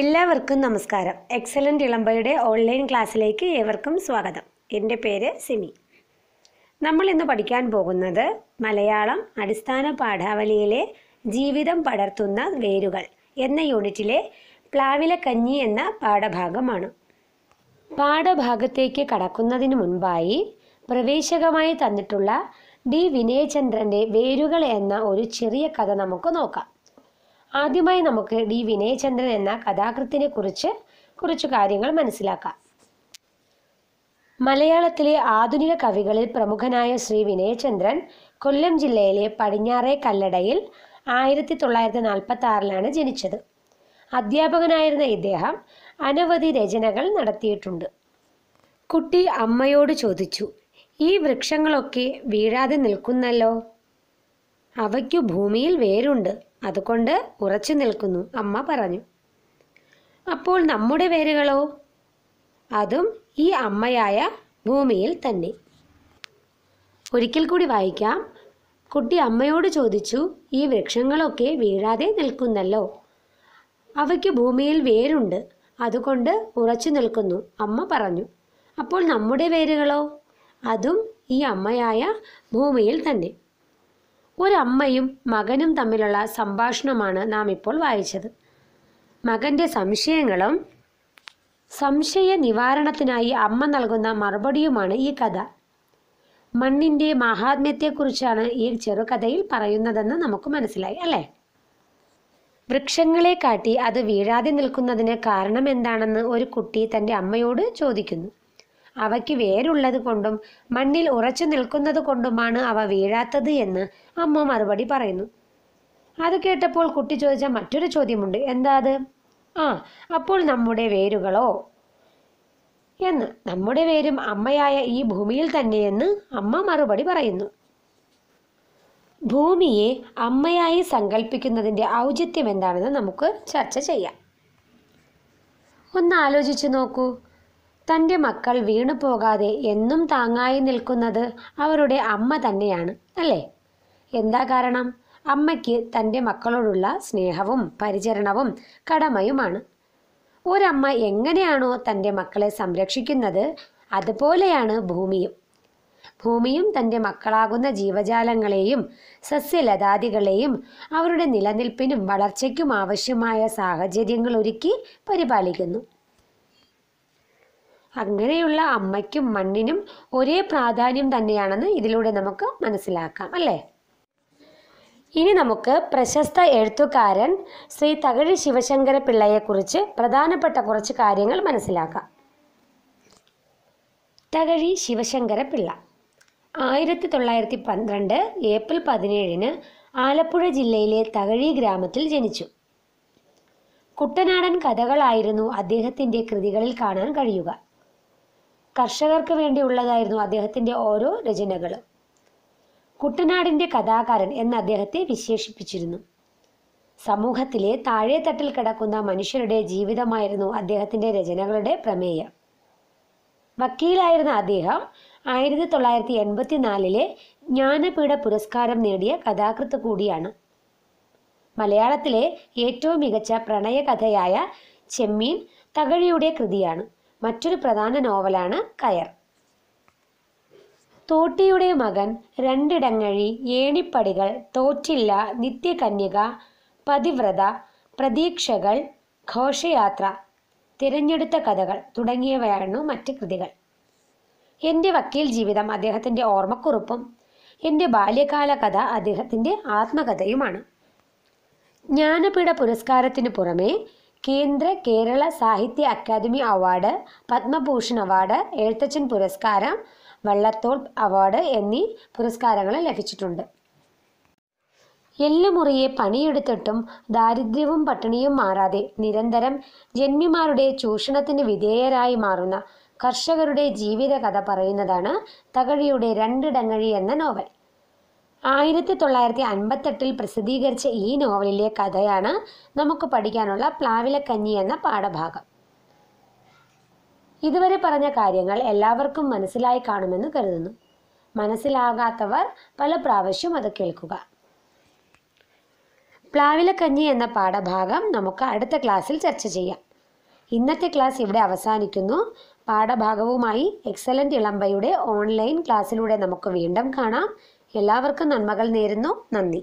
എല്ലാവർക്കും നമസ്കാരം excellent ഇളമ്പയുടെ online ക്ലാസ്സിലേക്ക് ഏവർക്കും സ്വാഗതം എൻ്റെ പേര് സിമി നമ്മൾ ഇന്ന് പഠിക്കാൻ പോകുന്നത് മലയാളം അടിസ്ഥാന പാഠാവലിയിലെ ജീവിതം പടർത്തുന്ന വേരുകൾ എന്ന യൂണിറ്റിലെ കഞ്ഞി എന്ന പാഠഭാഗമാണ് പാഠഭാഗത്തേക്ക് കടക്കുന്നതിന് മുൻപായി പ്രവേശകമായി തന്നിട്ടുള്ള ഡി വിനയചന്ദ്രൻ്റെ വേരുകൾ എന്ന ഒരു ചെറിയ കഥ നമുക്ക് നോക്കാം ആദ്യമായി നമുക്ക് ഡി വിനയചന്ദ്രൻ എന്ന കഥാകൃത്തിനെ കുറിച്ച് കുറച്ച് കാര്യങ്ങൾ മനസ്സിലാക്കാം മലയാളത്തിലെ ആധുനിക കവികളിൽ പ്രമുഖനായ ശ്രീ വിനയചന്ദ്രൻ കൊല്ലം ജില്ലയിലെ പടിഞ്ഞാറേ കല്ലടയിൽ ആയിരത്തി തൊള്ളായിരത്തി നാൽപ്പത്തി ആറിലാണ് ജനിച്ചത് അധ്യാപകനായിരുന്ന ഇദ്ദേഹം അനവധി രചനകൾ നടത്തിയിട്ടുണ്ട് കുട്ടി അമ്മയോട് ചോദിച്ചു ഈ വൃക്ഷങ്ങളൊക്കെ വീഴാതെ നിൽക്കുന്നല്ലോ അവയ്ക്കു ഭൂമിയിൽ വേരുണ്ട് അതുകൊണ്ട് ഉറച്ചു നിൽക്കുന്നു അമ്മ പറഞ്ഞു അപ്പോൾ നമ്മുടെ വേരുകളോ അതും ഈ അമ്മയായ ഭൂമിയിൽ തന്നെ ഒരിക്കൽ കൂടി വായിക്കാം കുട്ടി അമ്മയോട് ചോദിച്ചു ഈ വൃക്ഷങ്ങളൊക്കെ വീഴാതെ നിൽക്കുന്നല്ലോ അവയ്ക്ക് ഭൂമിയിൽ വേരുണ്ട് അതുകൊണ്ട് ഉറച്ചു നിൽക്കുന്നു അമ്മ പറഞ്ഞു അപ്പോൾ നമ്മുടെ വേരുകളോ അതും ഈ അമ്മയായ ഭൂമിയിൽ തന്നെ ഒരമ്മയും മകനും തമ്മിലുള്ള സംഭാഷണമാണ് നാം ഇപ്പോൾ വായിച്ചത് മകന്റെ സംശയങ്ങളും സംശയ നിവാരണത്തിനായി അമ്മ നൽകുന്ന മറുപടിയുമാണ് ഈ കഥ മണ്ണിൻ്റെ മഹാത്മ്യത്തെക്കുറിച്ചാണ് ഈ ചെറുകഥയിൽ പറയുന്നതെന്ന് നമുക്ക് മനസ്സിലായി അല്ലേ വൃക്ഷങ്ങളെ കാട്ടി അത് വീഴാതെ നിൽക്കുന്നതിന് കാരണം എന്താണെന്ന് ഒരു കുട്ടി തൻ്റെ അമ്മയോട് ചോദിക്കുന്നു അവയ്ക്ക് വേരുള്ളത് കൊണ്ടും മണ്ണിൽ ഉറച്ചു നിൽക്കുന്നത് കൊണ്ടുമാണ് അവ വീഴാത്തത് എന്ന് അമ്മ മറുപടി പറയുന്നു അത് കേട്ടപ്പോൾ കുട്ടി ചോദിച്ച മറ്റൊരു ചോദ്യമുണ്ട് എന്താ അത് ആ അപ്പോൾ നമ്മുടെ വേരുകളോ എന്ന് നമ്മുടെ വേരും അമ്മയായ ഈ ഭൂമിയിൽ തന്നെയെന്ന് അമ്മ മറുപടി പറയുന്നു ഭൂമിയെ അമ്മയായി സങ്കല്പിക്കുന്നതിൻ്റെ ഔചിത്യം എന്താണെന്ന് നമുക്ക് ചർച്ച ചെയ്യാം ഒന്ന് ആലോചിച്ചു നോക്കൂ തൻ്റെ മക്കൾ വീണു പോകാതെ എന്നും താങ്ങായി നിൽക്കുന്നത് അവരുടെ അമ്മ തന്നെയാണ് അല്ലേ എന്താ കാരണം അമ്മയ്ക്ക് തൻ്റെ മക്കളോടുള്ള സ്നേഹവും പരിചരണവും കടമയുമാണ് ഒരമ്മ എങ്ങനെയാണോ തൻ്റെ മക്കളെ സംരക്ഷിക്കുന്നത് അതുപോലെയാണ് ഭൂമിയും ഭൂമിയും തൻ്റെ മക്കളാകുന്ന ജീവജാലങ്ങളെയും സസ്യലതാദികളെയും അവരുടെ നിലനിൽപ്പിനും വളർച്ചയ്ക്കും ആവശ്യമായ സാഹചര്യങ്ങൾ ഒരുക്കി പരിപാലിക്കുന്നു അങ്ങനെയുള്ള അമ്മയ്ക്കും മണ്ണിനും ഒരേ പ്രാധാന്യം തന്നെയാണെന്ന് ഇതിലൂടെ നമുക്ക് മനസ്സിലാക്കാം അല്ലേ ഇനി നമുക്ക് പ്രശസ്ത എഴുത്തുകാരൻ ശ്രീ തകഴി ശിവശങ്കര പിള്ളയെക്കുറിച്ച് പ്രധാനപ്പെട്ട കുറച്ച് കാര്യങ്ങൾ മനസ്സിലാക്കാം തകഴി ശിവശങ്കര പിള്ള ആയിരത്തി തൊള്ളായിരത്തി പന്ത്രണ്ട് ഏപ്രിൽ പതിനേഴിന് ആലപ്പുഴ ജില്ലയിലെ തകഴി ഗ്രാമത്തിൽ ജനിച്ചു കുട്ടനാടൻ കഥകളായിരുന്നു അദ്ദേഹത്തിൻ്റെ കൃതികളിൽ കാണാൻ കഴിയുക കർഷകർക്ക് വേണ്ടിയുള്ളതായിരുന്നു അദ്ദേഹത്തിൻ്റെ ഓരോ രചനകളും കുട്ടനാടിൻ്റെ കഥാകാരൻ എന്ന് അദ്ദേഹത്തെ വിശേഷിപ്പിച്ചിരുന്നു സമൂഹത്തിലെ താഴേത്തട്ടിൽ കിടക്കുന്ന മനുഷ്യരുടെ ജീവിതമായിരുന്നു അദ്ദേഹത്തിൻ്റെ രചനകളുടെ പ്രമേയം വക്കീലായിരുന്ന അദ്ദേഹം ആയിരത്തി തൊള്ളായിരത്തി എൺപത്തിനാലിലെ ജ്ഞാനപീഠ പുരസ്കാരം നേടിയ കഥാകൃത്ത് കൂടിയാണ് മലയാളത്തിലെ ഏറ്റവും മികച്ച പ്രണയകഥയായ ചെമ്മീൻ തകഴിയുടെ കൃതിയാണ് മറ്റൊരു പ്രധാന നോവലാണ് കയർ തോട്ടിയുടെ മകൻ രണ്ടിടങ്ങഴി ഏണിപ്പടികൾ തോറ്റില്ല നിത്യകന്യക പതിവ്രത പ്രതീക്ഷകൾ ഘോഷയാത്ര തിരഞ്ഞെടുത്ത കഥകൾ തുടങ്ങിയവയാണ് മറ്റ് കൃതികൾ എൻ്റെ വക്കീൽ ജീവിതം അദ്ദേഹത്തിൻ്റെ ഓർമ്മക്കുറിപ്പും എൻ്റെ ബാല്യകാല കഥ അദ്ദേഹത്തിൻ്റെ ആത്മകഥയുമാണ് ജ്ഞാനപീഠ പുരസ്കാരത്തിന് പുറമേ കേന്ദ്ര കേരള സാഹിത്യ അക്കാദമി അവാർഡ് പത്മഭൂഷൺ അവാർഡ് എഴുത്തച്ഛൻ പുരസ്കാരം വള്ളത്തോൾ അവാർഡ് എന്നീ പുരസ്കാരങ്ങൾ ലഭിച്ചിട്ടുണ്ട് എല്ലുമുറിയെ പണിയെടുത്തിട്ടും ദാരിദ്ര്യവും പട്ടിണിയും മാറാതെ നിരന്തരം ജന്മിമാരുടെ ചൂഷണത്തിന് വിധേയരായി മാറുന്ന കർഷകരുടെ ജീവിതകഥ പറയുന്നതാണ് തകഴിയുടെ രണ്ടിടങ്ങഴി എന്ന നോവൽ ആയിരത്തി തൊള്ളായിരത്തി അൻപത്തെട്ടിൽ പ്രസിദ്ധീകരിച്ച ഈ നോവലിലെ കഥയാണ് നമുക്ക് പഠിക്കാനുള്ള പ്ലാവിലക്കഞ്ഞി എന്ന പാഠഭാഗം ഇതുവരെ പറഞ്ഞ കാര്യങ്ങൾ എല്ലാവർക്കും മനസ്സിലായി കാണുമെന്ന് കരുതുന്നു മനസ്സിലാകാത്തവർ പല പ്രാവശ്യം അത് കേൾക്കുക പ്ലാവിലക്കഞ്ഞി എന്ന പാഠഭാഗം നമുക്ക് അടുത്ത ക്ലാസ്സിൽ ചർച്ച ചെയ്യാം ഇന്നത്തെ ക്ലാസ് ഇവിടെ അവസാനിക്കുന്നു പാഠഭാഗവുമായി എക്സലൻറ്റ് ഇളമ്പയുടെ ഓൺലൈൻ ക്ലാസ്സിലൂടെ നമുക്ക് വീണ്ടും കാണാം എല്ലാവർക്കും നന്മകൾ നേരുന്നു നന്ദി